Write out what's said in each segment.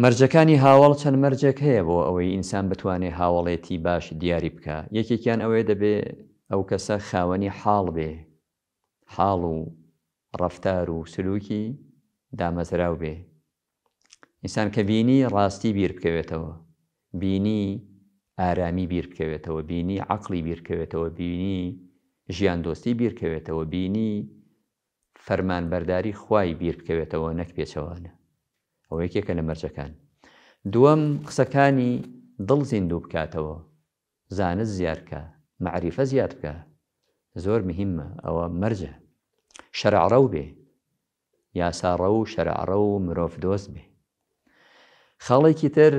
مەرجەکانی هاوڵ چەند مەرجێک هەیە بۆ ئەوەی ئینسان بتوانێ هاوڵێتی باش دیاری بکە یەکێکیان ئەوەیە دەبێ ئەو کەسە خاوەنی حاڵ بێ حاڵ و ڕفتار و سلوکی دامەزراو بێ ئینسان کە بینی ڕاستی بیر بکەوێتەوە بینی ئارامی بیر بکەوێتەوە بینی عقلی بیرکەوێتەوە بینی ژیان دۆستی بیرکەوێتەوە بینی فەرمانبەرداری خوای بیرکەوێتەوە نەک پێچەوانە ئەو یەکێکە لە مەرجەکان دووەم قسەکانی دڵ زیندوو بکاتەوە زانست زیارکە معریفە زیاد بکە زۆر مهمە ئەوە مەرجە شەرعڕە و بێ یاساڕە و شەرعڕە و مرۆڤ دۆست بێ خاڵێکی تر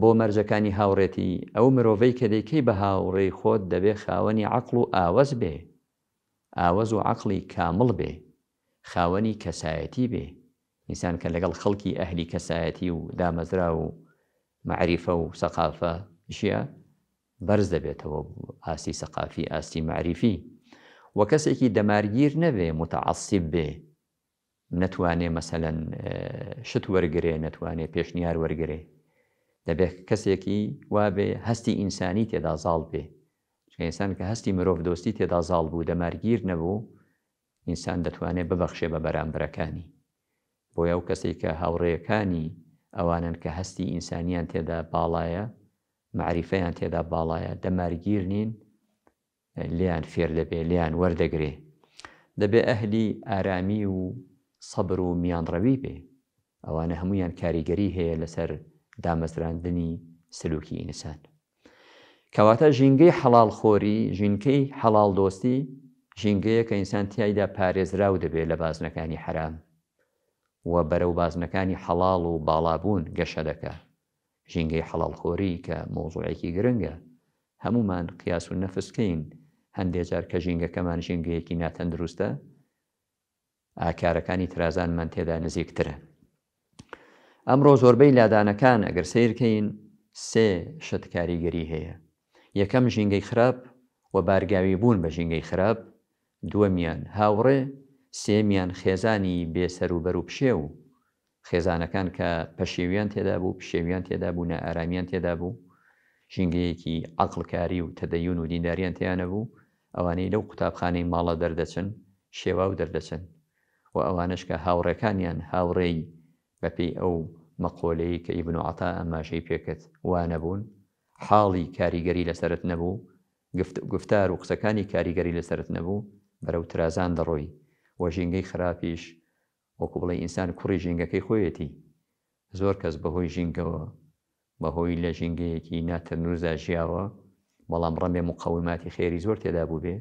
بۆ مەرجەکانی هاوڕێتی ئەو مرۆڤەی کە دەیکەی بە هاوڕێی خۆت دەبێ خاوەنی عقل و ئاوەز بێ ئاوەز و عقلی کامڵ بێ خاوەنی کەسایەتی بێ ئینسان کە لەگەڵ خەڵکی ئەهلی کەسایەتی و دامەزرا و معریفە و سەقافە ژە بەرز دەبێتەوە ئاسی سەقافی ئاستی معریفی وە کەسێکی دەمارگیر نەبێ متعسیب بێ نەتوانێ مەسەەن شت وەرگێ نەتوانێ پێشنیار وەرگێ دەبێت کەسێکی وابێ هەستی ئینسانی تێدا زاڵ بێ ئینسان کە هەستی مرۆڤ دۆستی تێدا زاڵ بوو دەمارگیر نەبوو ئینسان دەتوانێت ببەخشێ بە بەرامبەکانی بۆ ئەو کەسێک کە هاوڕێەکانی ئەوانن کە هەستی ئینسانیان تێدا باڵایە معریفەیان تێدا باڵایە دەمارگیر نین لیان فێر دەبێ لیان وەردەگرێ دەبێ ئەهلی ئارامی و سەبر و میانڕەوی بێ ئەوانە هەمویان کاریگەری هەیە لەسەر دامەزراندنی سلوکی ئینسان کەواتە ژینگەی حەڵال خۆری ژینکەی حەڵال دۆستی ژینگەیە کە ئینسان تایدا پارێزراو دەبێت لە بازنەکانی حرام و بەرەو بازنەکانی حەڵال و باڵابوون گەشە دەکە ژینگەی حەڵالخۆری کە مۆزوعێکی گرنگە هەمومان قیاس و نەفسکەین هەندێجار کە ژینگەکەمان ژینگەیەکی ناتەندروستە ئاکارەکانی ترازانمان تێدا نزیکترە ئەمڕۆ زۆربەی لادانەکان ئەگەر سیرکەین سێ شتکاریگەری هەیە یەکەم ژینگەی خراپ و بارگاوی بوون بە ژینگەی خراپ دووەمیان هاوڕێ سێمیان خێزانی بێسەر و بەرو پشێ و خێزانەکان کە پەشێویان تێدا بوو پشێویان تێدا بوو نە ئارامیان تێدا بوو ژینگەیەکی عقلکاری و تەدەیون و دینداریان تیانە بوو ئەوانەی لەو قوتابخانەی ماڵە دەردەچن شێوا و دەردەچن و ئەوانش کە هاوڕەکانیان هاوڕێی بەپی ئەو مەقۆلەی کە ئیبن و عتا ئەماشەی پێکرد وانەبوون حاڵی کاریگەری لەسرت نەبوو گفتار و قسەکانی کاریگەری لەسرت نەبوو بەرەو ترازان دەڕۆی وە ژینگەی خراپیش وەکو بڵێ ئینسان کوڕی ژینگەکەی خۆیەتی زۆر کەس بەهۆی ژینگەوە بەهۆی لە ژینگەیەکی ناتەنووردا ژیاوە بەڵام ڕەمێ مقاوماتی خێری زۆر تێدا بوو بێ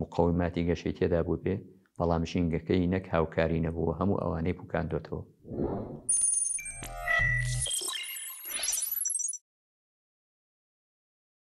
مقاوماتی گەشەی تێدا بوو بێ بەڵام ژینگەکەی نەک هاوکاری نەبووە هەموو ئەوانەی پوکاندۆتەوە.